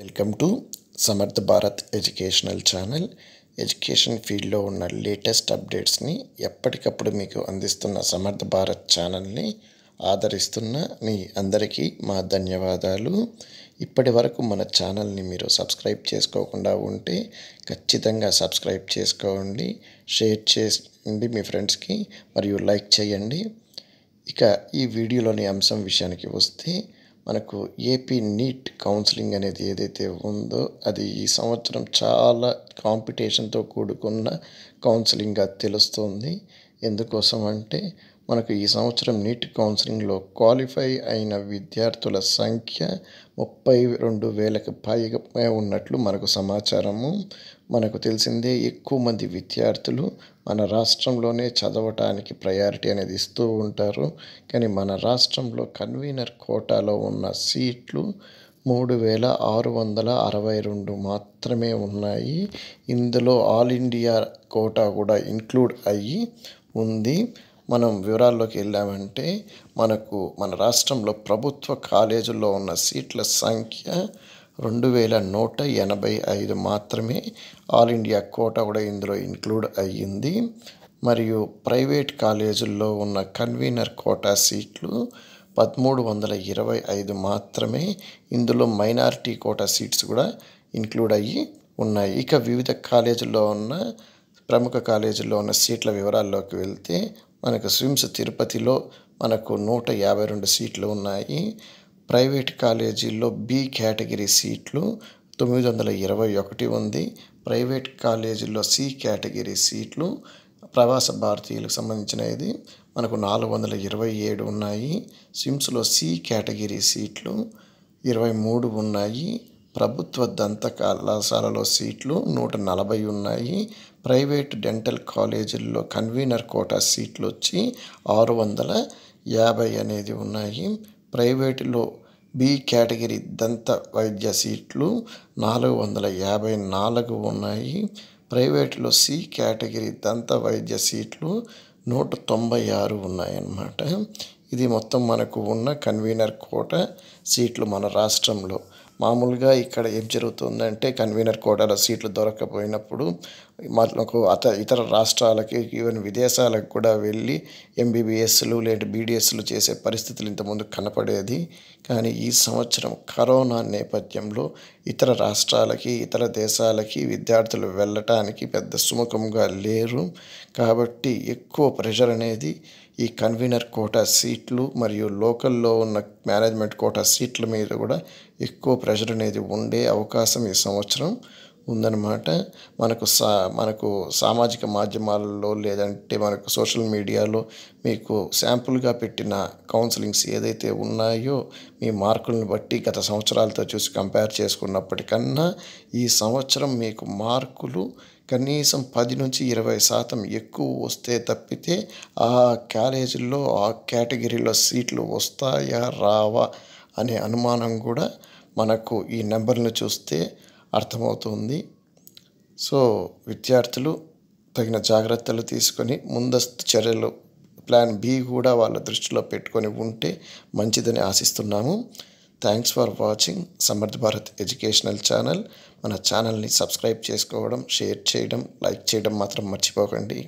welcome to సమర్థ Bharat educational channel education ఫీల్డ్లో ఉన్న లేటెస్ట్ అప్డేట్స్ని ఎప్పటికప్పుడు మీకు అందిస్తున్న సమర్థ భారత్ ఛానల్ని ఆదరిస్తున్న మీ అందరికీ మా ధన్యవాదాలు ఇప్పటి వరకు మన ఛానల్ని మీరు సబ్స్క్రైబ్ చేసుకోకుండా ఉంటే ఖచ్చితంగా సబ్స్క్రైబ్ చేసుకోండి షేర్ చేయండి మీ ఫ్రెండ్స్కి మరియు లైక్ చేయండి ఇక ఈ వీడియోలోని అంశం విషయానికి వస్తే మనకు ఏపీ నీట్ కౌన్సిలింగ్ అనేది ఏదైతే ఉందో అది ఈ సంవత్సరం చాలా కాంపిటీషన్తో కూడుకున్న కౌన్సిలింగ్గా తెలుస్తుంది ఎందుకోసం అంటే మనకు ఈ సంవత్సరం నీట్ కౌన్సిలింగ్లో క్వాలిఫై అయిన విద్యార్థుల సంఖ్య ముప్పై రెండు వేలకు పైగా ఉన్నట్లు మనకు సమాచారము మనకు తెలిసిందే ఎక్కువ మంది విద్యార్థులు మన రాష్ట్రంలోనే చదవటానికి ప్రయారిటీ అనేది ఇస్తూ ఉంటారు కానీ మన రాష్ట్రంలో కన్వీనర్ కోటాలో ఉన్న సీట్లు మూడు వేల ఆరు వందల అరవై రెండు మాత్రమే ఉన్నాయి ఇందులో ఆల్ ఇండియా కోటా కూడా ఇంక్లూడ్ అయ్యి ఉంది మనం వివరాల్లోకి వెళ్ళామంటే మనకు మన రాష్ట్రంలో ప్రభుత్వ కాలేజీల్లో ఉన్న సీట్ల సంఖ్య రెండు వేల నూట ఎనభై ఐదు మాత్రమే ఆల్ ఇండియా కోట కూడా ఇందులో ఇంక్లూడ్ అయ్యింది మరియు ప్రైవేట్ కాలేజీల్లో ఉన్న కన్వీనర్ కోటా సీట్లు పదమూడు వందల ఇరవై ఐదు మాత్రమే ఇందులో మైనారిటీ కోటా సీట్స్ కూడా ఇంక్లూడ్ అయ్యి ఉన్నాయి ఇక వివిధ కాలేజీల్లో ఉన్న ప్రముఖ కాలేజీల్లో ఉన్న సీట్ల వివరాల్లోకి వెళ్తే మనకు స్విమ్స్ తిరుపతిలో మనకు నూట యాభై రెండు సీట్లు ఉన్నాయి ప్రైవేట్ కాలేజీల్లో బి కేటగిరీ సీట్లు తొమ్మిది వందల ఇరవై ఒకటి ఉంది ప్రైవేట్ కాలేజీల్లో సి కేటగిరీ సీట్లు ప్రవాస భారతీయులకు సంబంధించినది మనకు నాలుగు వందల ఇరవై ఏడు ఉన్నాయి స్విమ్స్లో సి కేటగిరీ సీట్లు ఇరవై మూడు ఉన్నాయి ప్రభుత్వ దంత కళాశాలలో సీట్లు నూట నలభై ఉన్నాయి ప్రైవేటు డెంటల్ కాలేజీల్లో కన్వీనర్ కోటా సీట్లు వచ్చి ఆరు వందల యాభై అనేది ఉన్నాయి ప్రైవేటులో బి కేటగిరీ దంత వైద్య సీట్లు నాలుగు వందల యాభై నాలుగు ఉన్నాయి ప్రైవేటులో సి కేటగిరీ దంత వైద్య సీట్లు నూట తొంభై ఆరు ఉన్నాయన్నమాట ఇది మొత్తం మనకు ఉన్న కన్వీనర్ కోట సీట్లు మన రాష్ట్రంలో మామూలుగా ఇక్కడ ఏం జరుగుతుందంటే కన్వీనర్ కోటాలో సీట్లు దొరకకపోయినప్పుడు మాకు అత ఇతర రాష్ట్రాలకి ఈవెన్ విదేశాలకు కూడా వెళ్ళి ఎంబీబీఎస్లు లేదా బీడిఎస్లు చేసే పరిస్థితులు ఇంతకుముందు కనపడేది కానీ ఈ సంవత్సరం కరోనా నేపథ్యంలో ఇతర రాష్ట్రాలకి ఇతర దేశాలకి విద్యార్థులు వెళ్ళటానికి పెద్ద సుముఖంగా లేరు కాబట్టి ఎక్కువ ప్రెషర్ అనేది ఈ కన్వీనర్ కోటా సీట్లు మరియు లోకల్లో ఉన్న మేనేజ్మెంట్ కోటా సీట్ల మీద కూడా ఎక్కువ ప్రెషర్ అనేది ఉండే అవకాశం ఈ సంవత్సరం ఉందన్నమాట మనకు సా మనకు సామాజిక మాధ్యమాలలో లేదంటే మనకు సోషల్ మీడియాలో మీకు శాంపుల్గా పెట్టిన కౌన్సిలింగ్స్ ఏదైతే ఉన్నాయో మీ మార్కులను బట్టి గత సంవత్సరాలతో చూసి కంపేర్ చేసుకున్నప్పటికన్నా ఈ సంవత్సరం మీకు మార్కులు కనీసం పది నుంచి ఇరవై శాతం ఎక్కువ వస్తే తప్పితే ఆ కాలేజీల్లో ఆ కేటగిరీలో సీట్లు వస్తాయా రావా అనే అనుమానం కూడా మనకు ఈ నెంబర్ని చూస్తే అర్థమవుతుంది సో విద్యార్థులు తగిన జాగ్రత్తలు తీసుకొని ముందస్తు చర్యలు ప్లాన్ బి కూడా వాళ్ళ దృష్టిలో పెట్టుకొని ఉంటే మంచిదని ఆశిస్తున్నాము thanks for watching Samarth Bharat educational channel మన ఛానల్ని సబ్స్క్రైబ్ చేసుకోవడం షేర్ చేయడం లైక్ చేయడం మాత్రం మర్చిపోకండి